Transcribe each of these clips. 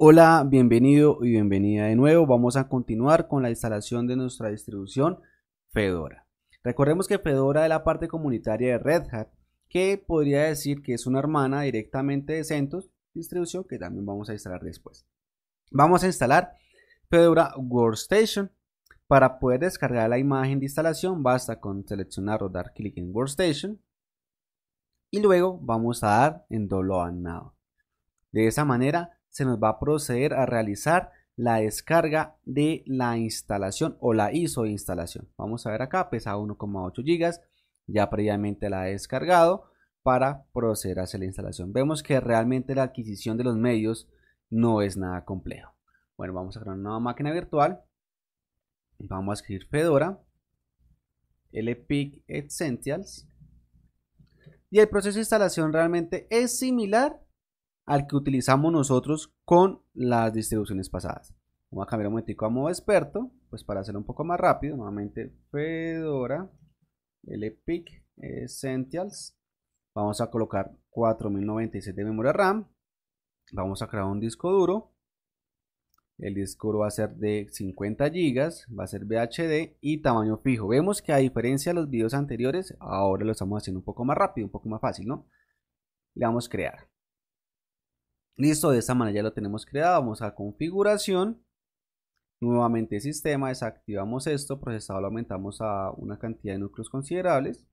Hola, bienvenido y bienvenida de nuevo. Vamos a continuar con la instalación de nuestra distribución Fedora. Recordemos que Fedora es la parte comunitaria de Red Hat, que podría decir que es una hermana directamente de CentOS, distribución que también vamos a instalar después. Vamos a instalar Fedora Workstation. Para poder descargar la imagen de instalación basta con seleccionar o dar clic en Workstation y luego vamos a dar en Download Now. De esa manera se nos va a proceder a realizar la descarga de la instalación o la ISO de instalación. Vamos a ver acá, pesa 1,8 GB, ya previamente la he descargado para proceder a hacer la instalación. Vemos que realmente la adquisición de los medios no es nada complejo. Bueno, vamos a crear una nueva máquina virtual. Vamos a escribir Fedora, LPIC Essentials. Y el proceso de instalación realmente es similar al que utilizamos nosotros con las distribuciones pasadas. Vamos a cambiar un momentico a modo experto, pues para hacerlo un poco más rápido. Nuevamente Fedora, LPIC, Essentials. Vamos a colocar 4096 de memoria RAM. Vamos a crear un disco duro. El disco duro va a ser de 50 GB, va a ser VHD y tamaño fijo. Vemos que a diferencia de los videos anteriores, ahora lo estamos haciendo un poco más rápido, un poco más fácil, ¿no? Le vamos a crear. Listo, de esta manera ya lo tenemos creado. Vamos a configuración. Nuevamente sistema, desactivamos esto, procesado lo aumentamos a una cantidad de núcleos considerables.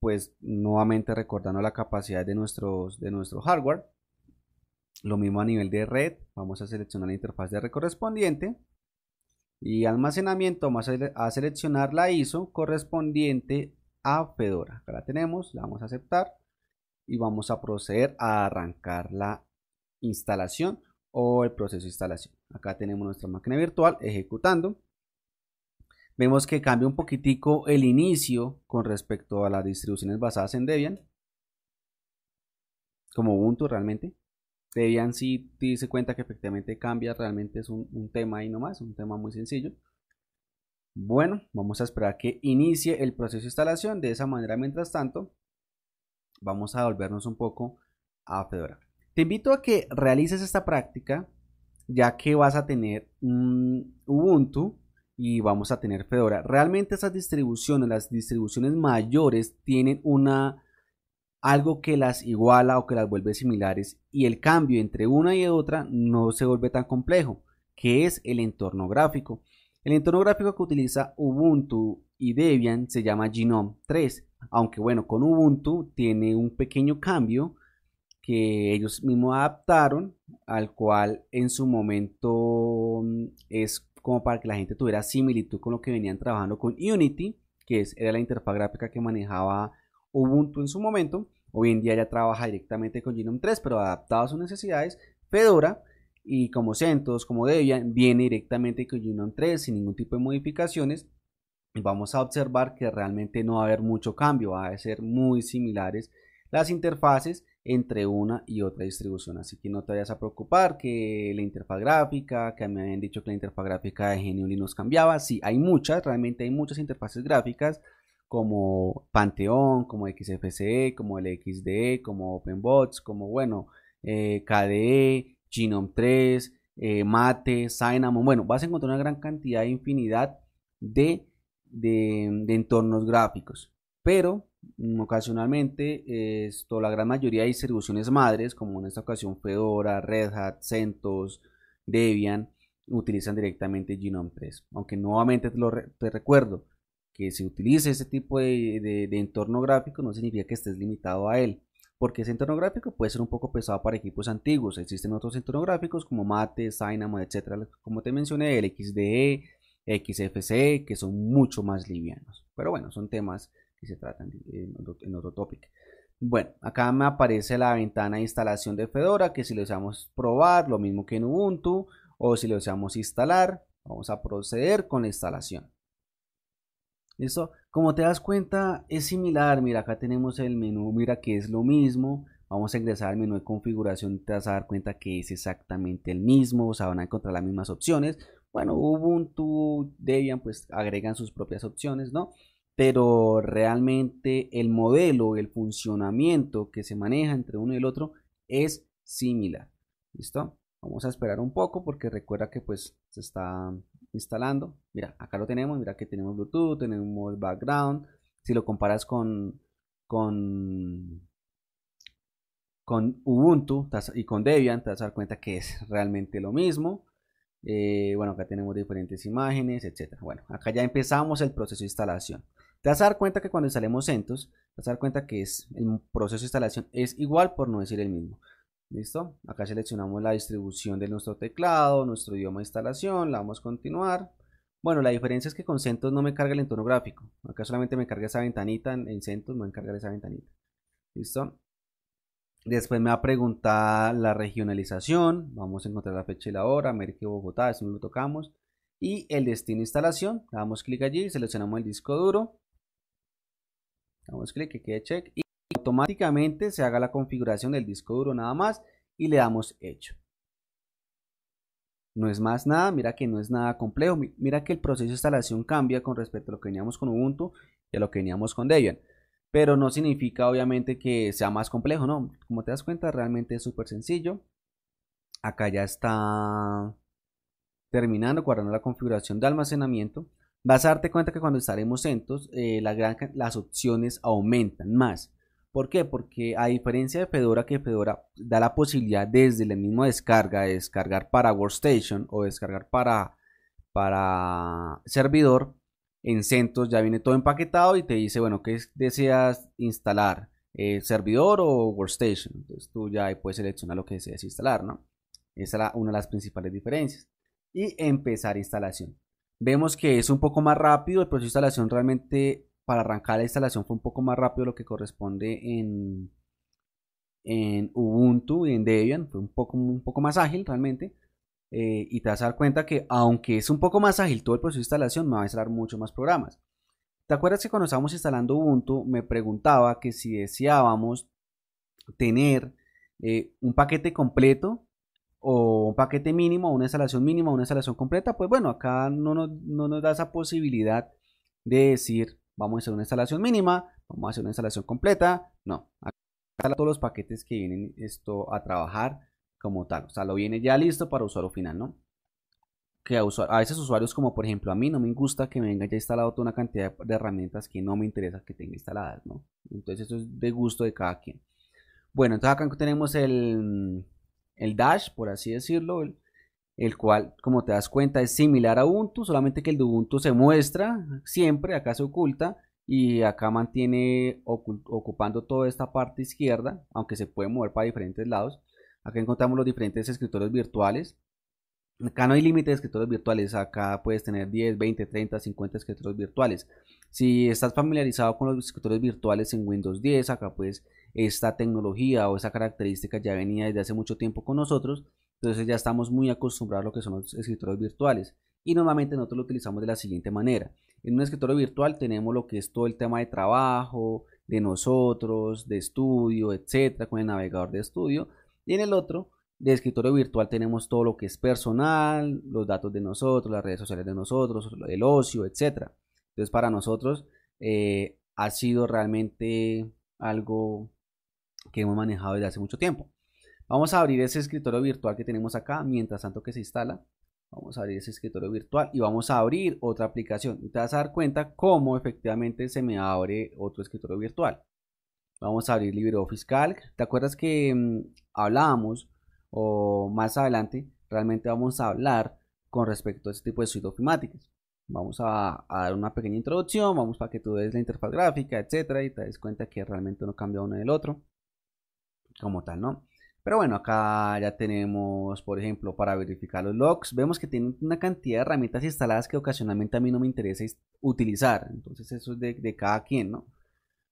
Pues nuevamente recordando la capacidad de, de nuestro hardware. Lo mismo a nivel de red, vamos a seleccionar la interfaz de red correspondiente. Y almacenamiento, vamos a seleccionar la ISO correspondiente a Fedora. Acá la tenemos, la vamos a aceptar y vamos a proceder a arrancar la instalación o el proceso de instalación. Acá tenemos nuestra máquina virtual ejecutando. Vemos que cambia un poquitico el inicio con respecto a las distribuciones basadas en Debian. Como Ubuntu realmente. Debian si te dice cuenta que efectivamente cambia, realmente es un, tema ahí nomás, un tema muy sencillo. Bueno, vamos a esperar que inicie el proceso de instalación. De esa manera, mientras tanto, vamos a volvernos un poco a Fedora. Te invito a que realices esta práctica, ya que vas a tener Ubuntu y vamos a tener Fedora. Realmente esas distribuciones, las distribuciones mayores, tienen una algo que las iguala o que las vuelve similares y el cambio entre una y otra no se vuelve tan complejo, que es el entorno gráfico. El entorno gráfico que utiliza Ubuntu y Debian se llama Genome 3, aunque bueno, con Ubuntu tiene un pequeño cambio que ellos mismos adaptaron, al cual en su momento mm, es como para que la gente tuviera similitud con lo que venían trabajando con Unity, que era la interfaz gráfica que manejaba Ubuntu en su momento. Hoy en día ya trabaja directamente con Genome 3, pero adaptado a sus necesidades. Fedora y como CentOS, como Debian, viene directamente con Genome 3 sin ningún tipo de modificaciones. vamos a observar que realmente no va a haber mucho cambio, va a ser muy similares las interfaces entre una y otra distribución. Así que no te vayas a preocupar que la interfaz gráfica, que me habían dicho que la interfaz gráfica de Genio Linux cambiaba. Sí, hay muchas, realmente hay muchas interfaces gráficas como Pantheon, como XFCE, como el LXDE, como OpenBots, como bueno, eh, KDE, Genome 3, eh, Mate, Cinnamon. Bueno, vas a encontrar una gran cantidad, infinidad de, de entornos gráficos. Pero Mm, ocasionalmente, eh, esto, la gran mayoría de distribuciones madres, como en esta ocasión Fedora, Red Hat, CentOS, Debian, utilizan directamente Gnome 3. Aunque nuevamente te, recuerdo, que si utilice ese tipo de, entorno gráfico no significa que estés limitado a él, porque ese entorno gráfico puede ser un poco pesado para equipos antiguos. Existen otros entornos gráficos como Mate, SYNAMO etcétera, como te mencioné, el XDE, XFCE, que son mucho más livianos. Pero bueno, son temas que se tratan en otro, topic. Bueno, acá me aparece la ventana de instalación de Fedora, que si lo deseamos probar, lo mismo que en Ubuntu, o si lo deseamos instalar, vamos a proceder con la instalación. ¿Listo? Como te das cuenta, es similar. Mira, acá tenemos el menú, mira que es lo mismo. Vamos a ingresar al menú de configuración y te vas a dar cuenta que es exactamente el mismo. O sea, van a encontrar las mismas opciones. Bueno, Ubuntu, Debian, pues agregan sus propias opciones, ¿no? pero realmente el modelo, el funcionamiento que se maneja entre uno y el otro es similar. ¿Listo? Vamos a esperar un poco porque recuerda que pues se está instalando. Mira, acá lo tenemos, mira que tenemos Bluetooth, tenemos el background. Si lo comparas con con Ubuntu y con Debian, te vas a dar cuenta que es realmente lo mismo. Eh, bueno, acá tenemos diferentes imágenes, etcétera. Bueno, acá ya empezamos el proceso de instalación. Te vas a dar cuenta que cuando instalemos CentOS, te vas a dar cuenta que el proceso de instalación es igual por no decir el mismo. ¿Listo? Acá seleccionamos la distribución de nuestro teclado, nuestro idioma de instalación, la vamos a continuar. Bueno, la diferencia es que con CentOS no me carga el entorno gráfico. Acá solamente me carga esa ventanita, en CentOS me va a encargar esa ventanita. ¿Listo? Después me va a preguntar la regionalización. Vamos a encontrar la fecha y la hora, América Bogotá, eso no lo tocamos. Y el destino de instalación, damos clic allí, y seleccionamos el disco duro. Damos clic que quede check y automáticamente se haga la configuración del disco duro nada más y le damos hecho. No es más nada, mira que no es nada complejo, mira que el proceso de instalación cambia con respecto a lo que teníamos con Ubuntu y a lo que teníamos con Debian. Pero no significa obviamente que sea más complejo, no. Como te das cuenta, realmente es súper sencillo. Acá ya está terminando, guardando la configuración de almacenamiento vas a darte cuenta que cuando estaremos sentos eh, las opciones aumentan más. ¿Por qué? Porque a diferencia de Fedora, que Fedora da la posibilidad desde la misma descarga de descargar para Workstation o descargar para, para servidor, en CentOS ya viene todo empaquetado y te dice, bueno, ¿qué deseas instalar? Eh, ¿Servidor o Workstation? Entonces tú ya puedes seleccionar lo que deseas instalar, ¿no? Esa es una de las principales diferencias. Y empezar instalación. Vemos que es un poco más rápido, el proceso de instalación realmente para arrancar la instalación fue un poco más rápido lo que corresponde en, en Ubuntu y en Debian, fue un poco, un poco más ágil realmente. Eh, y te vas a dar cuenta que aunque es un poco más ágil todo el proceso de instalación, me va a instalar mucho más programas. ¿Te acuerdas que cuando estábamos instalando Ubuntu me preguntaba que si deseábamos tener eh, un paquete completo o un paquete mínimo, una instalación mínima, una instalación completa, pues bueno, acá no nos, no nos da esa posibilidad de decir, vamos a hacer una instalación mínima, vamos a hacer una instalación completa, no, acá todos los paquetes que vienen esto a trabajar como tal, o sea, lo viene ya listo para usuario final, ¿no? Que a, esos a usuarios como por ejemplo a mí no me gusta que me venga ya instalado toda una cantidad de herramientas que no me interesa que tenga instaladas, ¿no? Entonces eso es de gusto de cada quien. Bueno, entonces acá tenemos el, el Dash, por así decirlo, el, cual, como te das cuenta, es similar a Ubuntu, solamente que el de Ubuntu se muestra siempre, acá se oculta y acá mantiene ocupando toda esta parte izquierda, aunque se puede mover para diferentes lados. Acá encontramos los diferentes escritores virtuales. Acá no hay límite de escritores virtuales, acá puedes tener 10, 20, 30, 50 escritores virtuales. Si estás familiarizado con los escritores virtuales en Windows 10, acá puedes esta tecnología o esa característica ya venía desde hace mucho tiempo con nosotros, entonces ya estamos muy acostumbrados a lo que son los escritores virtuales. Y normalmente nosotros lo utilizamos de la siguiente manera. En un escritorio virtual tenemos lo que es todo el tema de trabajo, de nosotros, de estudio, etcétera, con el navegador de estudio. Y en el otro, de escritorio virtual, tenemos todo lo que es personal, los datos de nosotros, las redes sociales de nosotros, el ocio, etcétera. Entonces, para nosotros eh, ha sido realmente algo que hemos manejado desde hace mucho tiempo. Vamos a abrir ese escritorio virtual que tenemos acá, mientras tanto que se instala. Vamos a abrir ese escritorio virtual y vamos a abrir otra aplicación. Y te vas a dar cuenta cómo efectivamente se me abre otro escritorio virtual. Vamos a abrir LibreOffice Fiscal. ¿Te acuerdas que mm, hablábamos o más adelante realmente vamos a hablar con respecto a este tipo de suite ofimáticas? Vamos a, dar una pequeña introducción, vamos para que tú veas la interfaz gráfica, etcétera, y te des cuenta que realmente uno cambia uno del otro como tal, ¿no? Pero bueno, acá ya tenemos, por ejemplo, para verificar los logs, vemos que tiene una cantidad de herramientas instaladas que ocasionalmente a mí no me interesa utilizar. Entonces eso es de, cada quien, ¿no?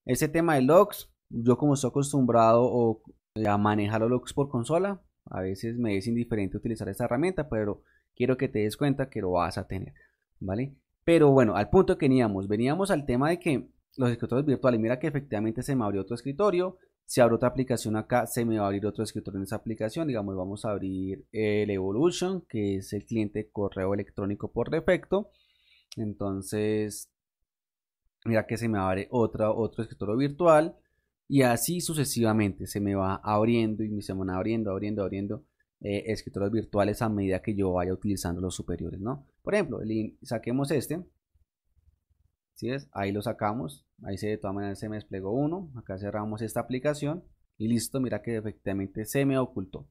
Ese tema de logs, yo como estoy acostumbrado eh, a manejar los logs por consola, a veces me es indiferente utilizar esta herramienta, pero quiero que te des cuenta que lo vas a tener, ¿vale? Pero bueno, al punto que veníamos, veníamos al tema de que los escritorios virtuales, mira que efectivamente se me abrió otro escritorio, si abro otra aplicación acá, se me va a abrir otro escritorio en esa aplicación. Digamos, vamos a abrir el Evolution, que es el cliente correo electrónico por defecto. Entonces, mira que se me abre otra, otro escritorio virtual. Y así sucesivamente se me va abriendo y se me van abriendo, abriendo, abriendo eh, escritorios virtuales a medida que yo vaya utilizando los superiores, ¿no? Por ejemplo, saquemos este. Ahí lo sacamos, ahí se, de todas maneras se me desplegó uno, acá cerramos esta aplicación y listo, mira que efectivamente se me ocultó.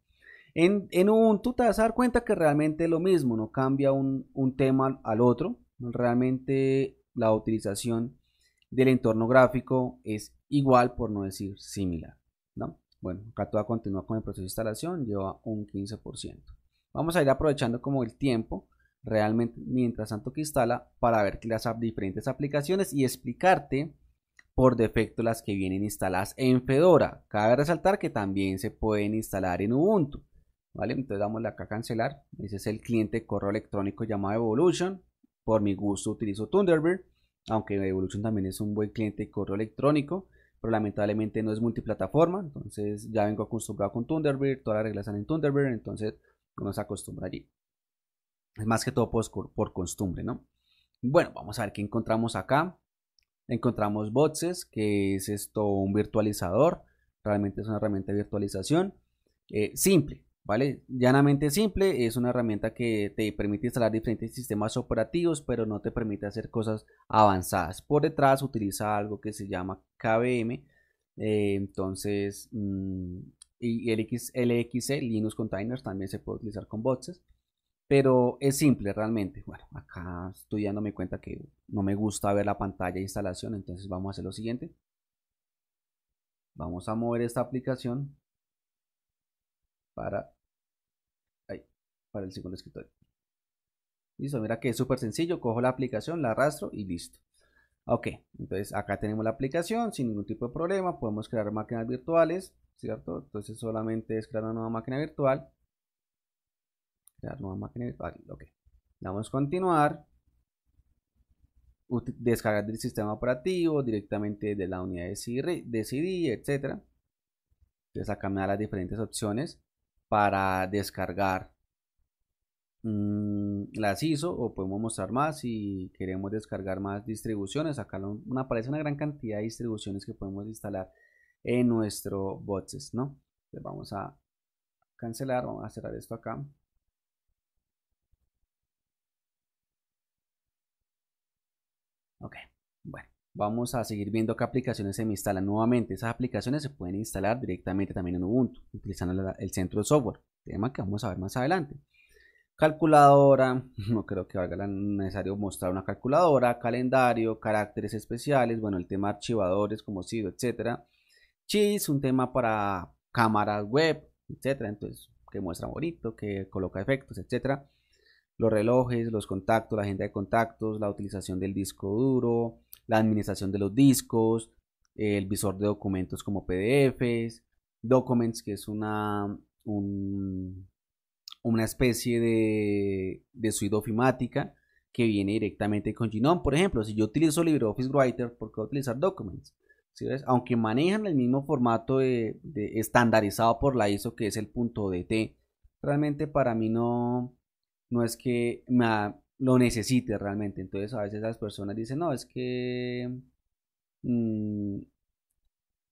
En, en Ubuntu te vas a dar cuenta que realmente es lo mismo, no cambia un, tema al otro, realmente la utilización del entorno gráfico es igual, por no decir similar. Bueno, acá toda continúa con el proceso de instalación, lleva un 15%. Vamos a ir aprovechando como el tiempo realmente mientras tanto que instala para ver las diferentes aplicaciones y explicarte por defecto las que vienen instaladas en Fedora. Cabe resaltar que también se pueden instalar en Ubuntu. ¿Vale? Entonces damos acá a cancelar. Ese es el cliente correo electrónico llamado Evolution. Por mi gusto utilizo Thunderbird, aunque Evolution también es un buen cliente de correo electrónico, pero lamentablemente no es multiplataforma. Entonces ya vengo acostumbrado con Thunderbird, todas las reglas están en Thunderbird, entonces uno se acostumbra allí. Es más que todo pues, por, costumbre, ¿no? Bueno, vamos a ver qué encontramos acá. Encontramos Boxes, que es esto un virtualizador. Realmente es una herramienta de virtualización eh, simple, ¿vale? Llanamente simple, es una herramienta que te permite instalar diferentes sistemas operativos, pero no te permite hacer cosas avanzadas. Por detrás utiliza algo que se llama KVM, eh, entonces, mm, y LX, LXC, Linux Containers, también se puede utilizar con boxes. Pero es simple realmente. Bueno, acá estoy dándome cuenta que no me gusta ver la pantalla de instalación, entonces vamos a hacer lo siguiente. Vamos a mover esta aplicación para, para el segundo escritorio. Listo, mira que es súper sencillo. Cojo la aplicación, la arrastro y listo. Ok, entonces acá tenemos la aplicación sin ningún tipo de problema. Podemos crear máquinas virtuales, ¿cierto? Entonces solamente es crear una nueva máquina virtual vamos nueva continuar. descargar del sistema operativo directamente de la unidad de CD, etc. Entonces acá me da las diferentes opciones para descargar mm, las ISO o podemos mostrar más si queremos descargar más distribuciones. Acá aparece una gran cantidad de distribuciones que podemos instalar en nuestro boxes, ¿no? vamos a cancelar, vamos a cerrar esto acá. Ok, bueno, vamos a seguir viendo qué aplicaciones se me instalan nuevamente. Esas aplicaciones se pueden instalar directamente también en Ubuntu, utilizando el centro de software, tema que vamos a ver más adelante. Calculadora, no creo que valga la necesario mostrar una calculadora, calendario, caracteres especiales, bueno, el tema archivadores como SIDO, etcétera. Cheese, un tema para cámaras web, etcétera. Entonces, que muestra bonito, que coloca efectos, etcétera los relojes, los contactos, la agenda de contactos, la utilización del disco duro, la administración de los discos, el visor de documentos como PDFs, Documents, que es una, una especie de, de ofimática que viene directamente con Genome. Por ejemplo, si yo utilizo LibreOffice Writer, ¿por qué utilizar Documents? Si Aunque manejan el mismo formato de, de, estandarizado por la ISO, que es el punto .dt, realmente para mí no, no es que lo necesite realmente. Entonces a veces las personas dicen, no, es que... Mm,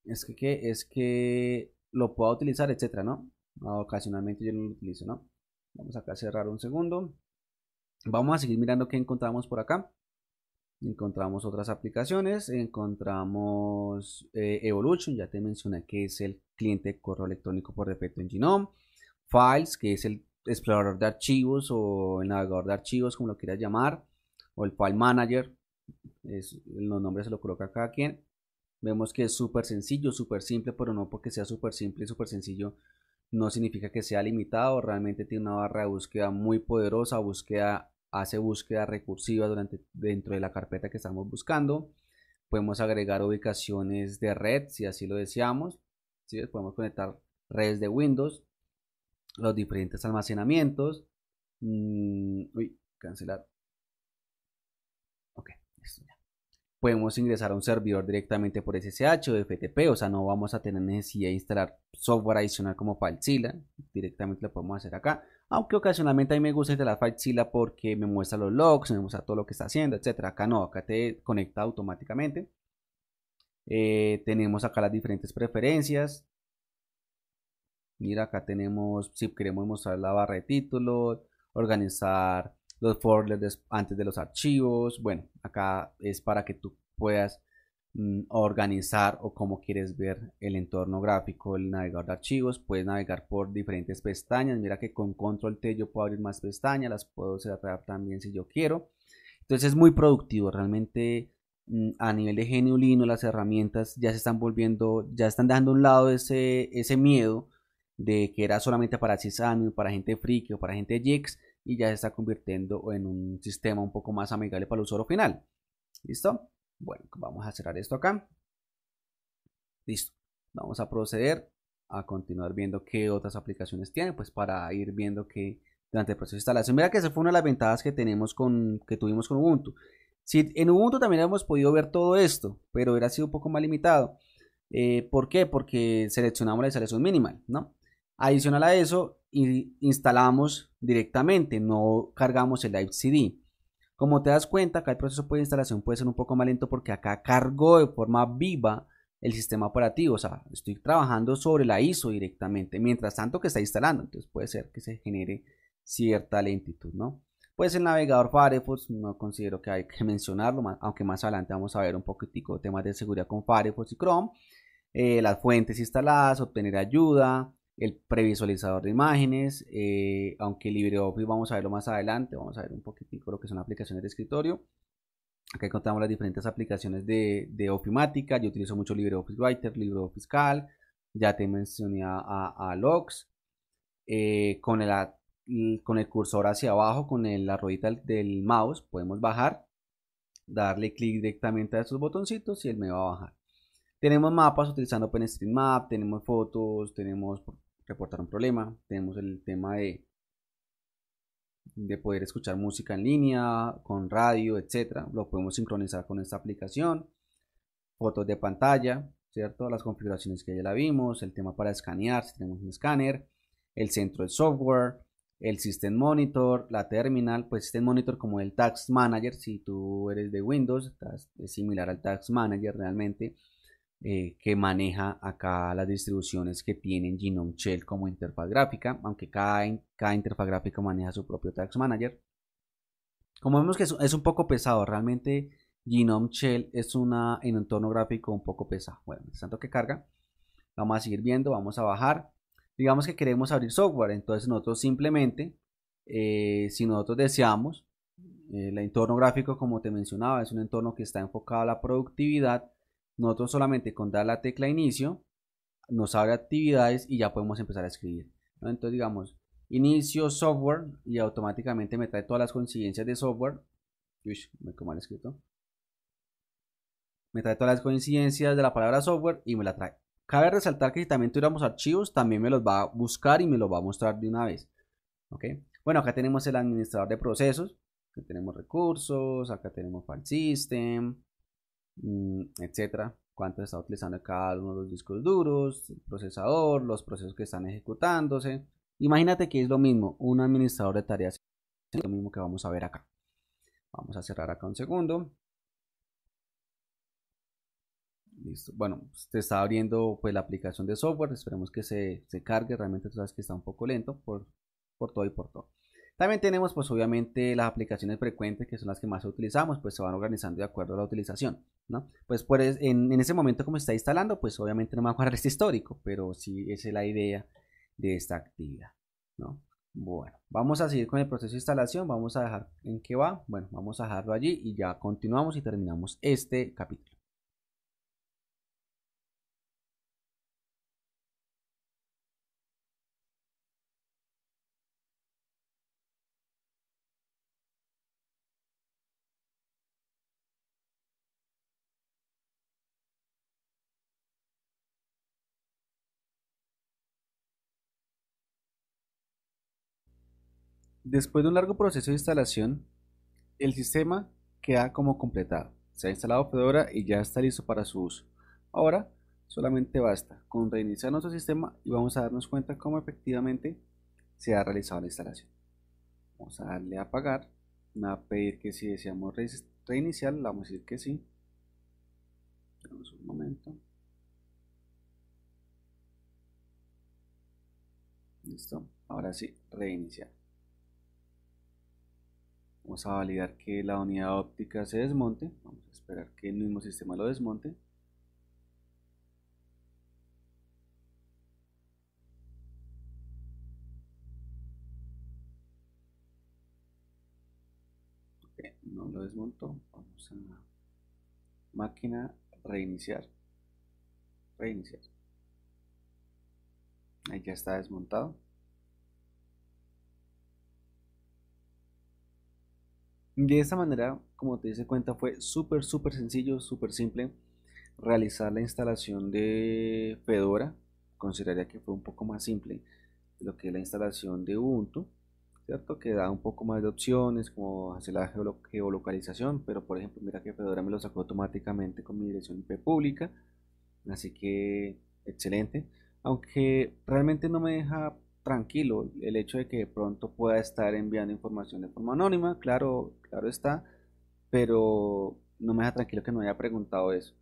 es que, es que lo puedo utilizar, etcétera, ¿no? Ah, ocasionalmente yo no lo utilizo, ¿no? Vamos acá a cerrar un segundo. Vamos a seguir mirando qué encontramos por acá. Encontramos otras aplicaciones, encontramos eh, Evolution, ya te mencioné que es el cliente de correo electrónico por defecto en Genome. Files, que es el explorador de archivos o el navegador de archivos, como lo quieras llamar, o el file manager, es, los nombres se lo coloca cada quien. Vemos que es súper sencillo, súper simple, pero no porque sea súper simple y súper sencillo no significa que sea limitado, realmente tiene una barra de búsqueda muy poderosa, búsqueda, hace búsqueda recursiva dentro de la carpeta que estamos buscando. Podemos agregar ubicaciones de red si así lo deseamos. Podemos conectar redes de Windows, los diferentes almacenamientos. Mm, uy, cancelar. Ok, Podemos ingresar a un servidor directamente por SSH o FTP, o sea, no vamos a tener necesidad de instalar software adicional como FileZilla, directamente lo podemos hacer acá, aunque ocasionalmente a mí me gusta instalar FileZilla porque me muestra los logs, me muestra todo lo que está haciendo, etcétera. Acá no, acá te conecta automáticamente. Eh, tenemos acá las diferentes preferencias, Mira, acá tenemos, si queremos mostrar la barra de títulos, organizar los folders antes de los archivos. Bueno, acá es para que tú puedas mm, organizar o como quieres ver el entorno gráfico, el navegador de archivos. Puedes navegar por diferentes pestañas. Mira que con control T yo puedo abrir más pestañas, las puedo cerrar también si yo quiero. Entonces es muy productivo, realmente mm, a nivel de genio las herramientas ya se están volviendo, ya están dejando a un lado ese, ese miedo de que era solamente para sysadmin, para gente friki o para gente Jix, y ya se está convirtiendo en un sistema un poco más amigable para el usuario final. ¿Listo? Bueno, vamos a cerrar esto acá. Listo. Vamos a proceder a continuar viendo qué otras aplicaciones tiene, pues para ir viendo que durante el proceso de instalación. Mira que esa fue una de las ventajas que tenemos con que tuvimos con Ubuntu. si en Ubuntu también hemos podido ver todo esto, pero era sido un poco más limitado. Eh, ¿Por qué? Porque seleccionamos la instalación minimal, ¿no? Adicional a eso, instalamos directamente, no cargamos el Live CD. Como te das cuenta, acá el proceso de instalación puede ser un poco más lento porque acá cargo de forma viva el sistema operativo. O sea, estoy trabajando sobre la ISO directamente, mientras tanto que está instalando. Entonces puede ser que se genere cierta lentitud, ¿no? Pues el navegador Firefox no considero que hay que mencionarlo, aunque más adelante vamos a ver un poquitico de temas de seguridad con Firefox y Chrome. Eh, las fuentes instaladas, obtener ayuda, el previsualizador de imágenes, eh, aunque LibreOffice pues, vamos a verlo más adelante, vamos a ver un poquitico lo que son aplicaciones de escritorio. Acá encontramos las diferentes aplicaciones de, de Ofimática, yo utilizo mucho LibreOffice Writer, LibreOffice Calc, ya te mencioné a, a, Logs, eh, con, el, mm, con el cursor hacia abajo, con la ruedita del mouse, podemos bajar, darle clic directamente a estos botoncitos y él me va a bajar. Tenemos mapas utilizando OpenStreetMap, tenemos fotos, tenemos reportar un problema, tenemos el tema de, de poder escuchar música en línea, con radio, etc. Lo podemos sincronizar con esta aplicación. Fotos de pantalla, ¿cierto? Las configuraciones que ya la vimos, el tema para escanear, si tenemos un escáner, el centro del software, el System Monitor, la terminal, pues System Monitor como el Tax Manager, si tú eres de Windows, es similar al Tax Manager realmente, eh, que maneja acá las distribuciones que tienen Genome Shell como interfaz gráfica, aunque cada, cada interfaz gráfica maneja su propio Tax Manager. Como vemos que es, un poco pesado, realmente Genome Shell es una, en un entorno gráfico un poco pesado. Bueno, tanto que carga, vamos a seguir viendo, vamos a bajar. Digamos que queremos abrir software, entonces nosotros simplemente, eh, si nosotros deseamos, eh, el entorno gráfico, como te mencionaba, es un entorno que está enfocado a la productividad nosotros solamente con dar la tecla inicio nos abre actividades y ya podemos empezar a escribir. Entonces digamos, inicio software y automáticamente me trae todas las coincidencias de software. Uy, me mal escrito. Me trae todas las coincidencias de la palabra software y me la trae. Cabe resaltar que si también tuviéramos archivos, también me los va a buscar y me los va a mostrar de una vez. Bueno, acá tenemos el administrador de procesos. Acá tenemos recursos, acá tenemos file system, Mm, etcétera. Cuánto está utilizando cada uno de los discos duros, el procesador, los procesos que están ejecutándose. Imagínate que es lo mismo, un administrador de tareas es lo mismo que vamos a ver acá. Vamos a cerrar acá un segundo. Listo. Bueno, te está abriendo pues la aplicación de software. Esperemos que se, cargue. Realmente tú sabes que está un poco lento por, por todo y por todo. También tenemos pues obviamente las aplicaciones frecuentes que son las que más utilizamos, pues se van organizando de acuerdo a la utilización, ¿no? Pues, en, ese momento como está instalando, pues obviamente no me va a guardar este histórico, pero sí esa es la idea de esta actividad, ¿no? Bueno, vamos a seguir con el proceso de instalación, vamos a dejar en qué va, bueno, vamos a dejarlo allí y ya continuamos y terminamos este capítulo. Después de un largo proceso de instalación, el sistema queda como completado. Se ha instalado Fedora y ya está listo para su uso. Ahora solamente basta con reiniciar nuestro sistema y vamos a darnos cuenta cómo efectivamente se ha realizado la instalación. Vamos a darle a apagar. Me va a pedir que si deseamos reiniciar, le vamos a decir que sí. un momento. Listo. Ahora sí, reiniciar. Vamos a validar que la unidad óptica se desmonte. Vamos a esperar que el mismo sistema lo desmonte. no lo desmontó. Vamos a máquina reiniciar. Reiniciar. Ahí ya está desmontado. De esta manera, como te dice cuenta, fue súper, súper sencillo, súper simple realizar la instalación de Fedora. Consideraría que fue un poco más simple lo que es la instalación de Ubuntu, ¿cierto? Que da un poco más de opciones, como hacer la geolocalización, pero por ejemplo, mira que Fedora me lo sacó automáticamente con mi dirección IP pública, así que excelente. Aunque realmente no me deja tranquilo el hecho de que de pronto pueda estar enviando información de forma anónima, claro, claro está, pero no me deja tranquilo que no haya preguntado eso.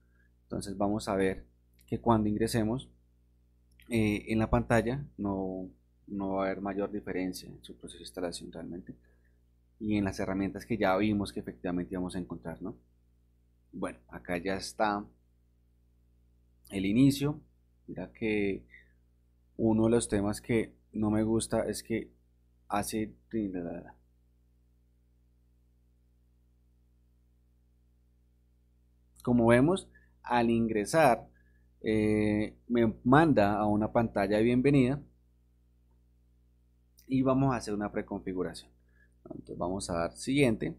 Entonces vamos a ver que cuando ingresemos eh, en la pantalla no, no va a haber mayor diferencia en su proceso de instalación realmente y en las herramientas que ya vimos que efectivamente íbamos a encontrar, ¿no? Bueno, acá ya está el inicio. Mira que uno de los temas que no me gusta es que hace... Como vemos, al ingresar eh, me manda a una pantalla de bienvenida y vamos a hacer una preconfiguración. Entonces vamos a dar siguiente.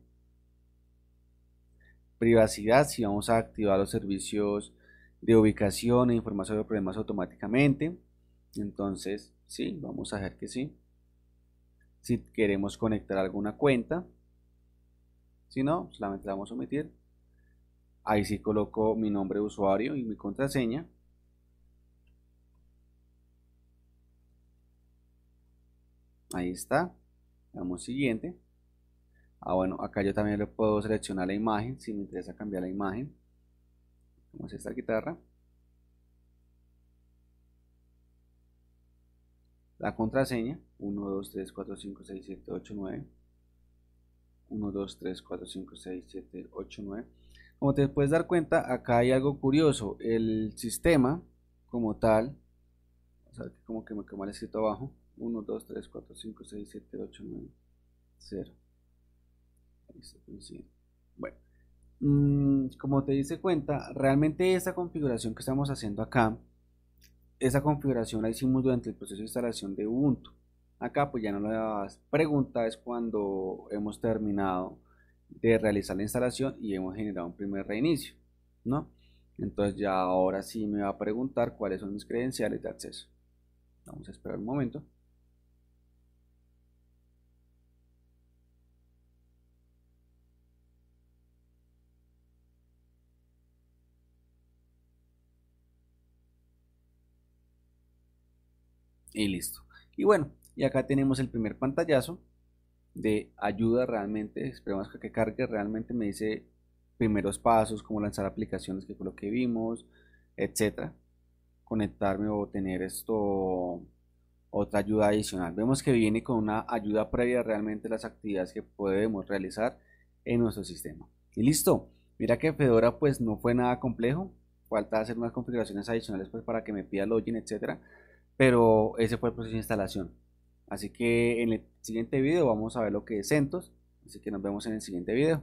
Privacidad, si vamos a activar los servicios de ubicación e información de problemas automáticamente. Entonces, sí, vamos a hacer que sí. Si queremos conectar alguna cuenta. Si no, solamente la vamos a omitir. Ahí sí coloco mi nombre de usuario y mi contraseña. Ahí está. Damos siguiente. Ah, bueno, acá yo también le puedo seleccionar la imagen si me interesa cambiar la imagen. Vamos a esta guitarra. La contraseña 1, 2, 3, 4, 5, 6, 7, 8, 9. 1, 2, 3, 4, 5, 6, 7, 8, 9. Como te puedes dar cuenta, acá hay algo curioso. El sistema como tal, vamos a ver que como que me quedó el escrito abajo. 1, 2, 3, 4, 5, 6, 7, 8, 9, 0. Bueno, mm, como te dice cuenta, realmente esta configuración que estamos haciendo acá, esa configuración la hicimos durante el proceso de instalación de Ubuntu. Acá pues ya no le pregunta es cuando hemos terminado de realizar la instalación y hemos generado un primer reinicio, ¿no? Entonces ya ahora sí me va a preguntar cuáles son mis credenciales de acceso. Vamos a esperar un momento. Y listo. Y bueno, y acá tenemos el primer pantallazo de ayuda realmente, esperamos que cargue realmente, me dice primeros pasos, cómo lanzar aplicaciones, que fue lo que vimos, etcétera. Conectarme o tener esto otra ayuda adicional. Vemos que viene con una ayuda previa realmente las actividades que podemos realizar en nuestro sistema. Y listo. Mira que Fedora pues no fue nada complejo. Falta hacer unas configuraciones adicionales pues para que me pida login, etcétera. Pero ese fue el proceso de instalación. Así que en el siguiente video vamos a ver lo que es CentOS. Así que nos vemos en el siguiente video.